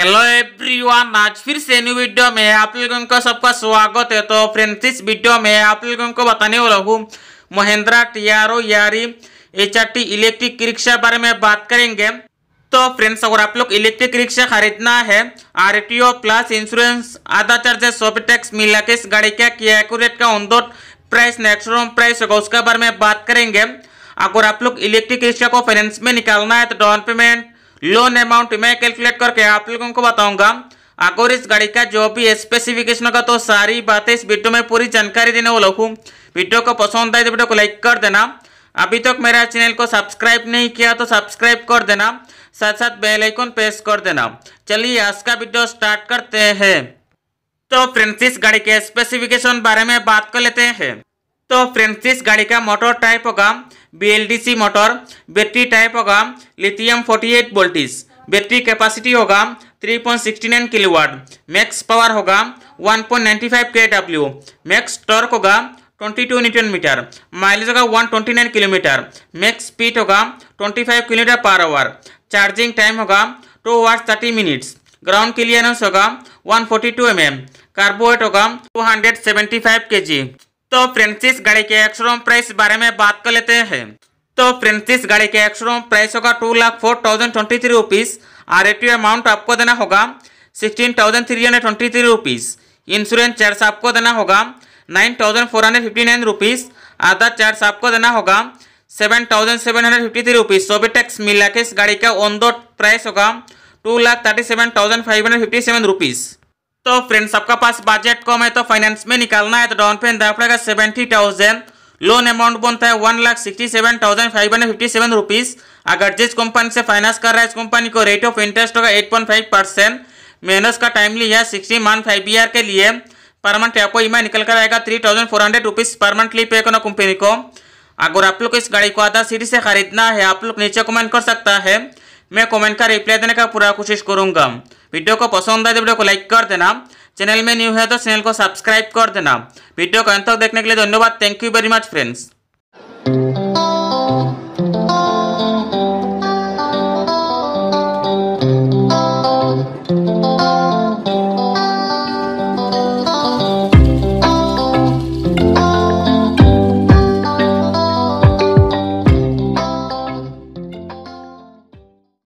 hello everyone आज फिर से न्यू वीडियो में आप लोगों का सबका स्वागत है तो फ्रेंड्स इस वीडियो में आप लोगों को बताने वाला हूँ Mahindra Treo Yaari H electric rickshaw बारे में बात करेंगे तो फ्रेंड्स अगर आप लोग इलेक्ट्रिक रिक्शा खरीदना है आर प्लस इंश्योरेंस आधा चार्जेस सॉफ्ट टैक्स मिला के इस गाड़ी का किया एक्यूरेट का ऑन दोट प्राइस नेक्स्ट प्राइस होगा उसके बारे में बात करेंगे अगर आप लोग इलेक्ट्रिक रिक्शा को फाइनेंस में निकालना है तो डाउन पेमेंट लोन अमाउंट मैं कैलकुलेट करके आप लोगों को बताऊंगा अगर इस गाड़ी का जो भी स्पेसिफिकेशन का तो सारी बातें इस वीडियो में पूरी जानकारी देने वाला हूँ वीडियो को पसंद आए तो वीडियो को लाइक कर देना अभी तक मेरा चैनल को सब्सक्राइब नहीं किया तो सब्सक्राइब कर देना साथ साथ बेल आइकन प्रेस कर देना चलिए आज का वीडियो स्टार्ट करते हैं तो फ्रेंड्स इस गाड़ी के स्पेसिफिकेशन बारे में बात कर लेते हैं तो फ्रेंसिस गाड़ी का मोटर टाइप होगा बी मोटर बैटरी टाइप होगा लिथियम 48 वोल्टेज बैटरी कैपेसिटी होगा 3.69 किलोवाट मैक्स पावर होगा 1.95 डब्ल्यू मैक्स टॉर्क होगा 22 न्यूटन मीटर माइलेज होगा 129 किलोमीटर मैक्स स्पीड होगा 25 kilometre per hour charging time होगा two hours thirty minutes ground clearance होगा 142 MM carbohydrate होगा 275 KG तो फ्रेंसिस गाड़ी के एक्सरोम प्राइस बारे में बात कर लेते हैं तो फ्रेंसिस गाड़ी के एक्सरोम प्राइस होगा two lakh four thousand twenty three rupees R A T amount आपको देना होगा sixteen thousand three hundred twenty three rupees insurance charge आपको देना होगा nine thousand four hundred fifty nine rupees Aadhaar charge आपको देना होगा seven thousand seven hundred fifty three rupees सोबे टैक्स मिला के इस गाड़ी का ऑन द प्राइस होगा two lakh thirty seven thousand five hundred fifty seven rupees तो फ्रेंड्स आपका पास बजट कम है तो फाइनेंस में निकालना है तो डाउन पेमेंट देना पड़ेगा सेवेंटी थाउजेंड लोन अमाउंट बनता है one lakh sixty seven thousand five hundred fifty seven rupees अगर जिस कंपनी से फाइनेंस कर रहा है इस कंपनी को रेट ऑफ इंटरेस्ट होगा एट पॉइंट फाइव परसेंट मेहनत का टाइम लिया है सिक्सटी मंथ फाइव ईयर के लिए पर मंथ आपको ई निकल कर आएगा three thousand four hundred rupees per monthly pay करना कंपनी को अगर आप लोग इस गाड़ी को आधा सीटी से खरीदना है आप लोग नीचे कमेंट कर सकता है मैं कमेंट का रिप्लाई देने का पूरा कोशिश करूँगा वीडियो को पसंद आए तो वीडियो को लाइक कर देना चैनल में न्यू है तो चैनल को सब्सक्राइब कर देना वीडियो को अंत तक देखने के लिए धन्यवाद thank you very much friends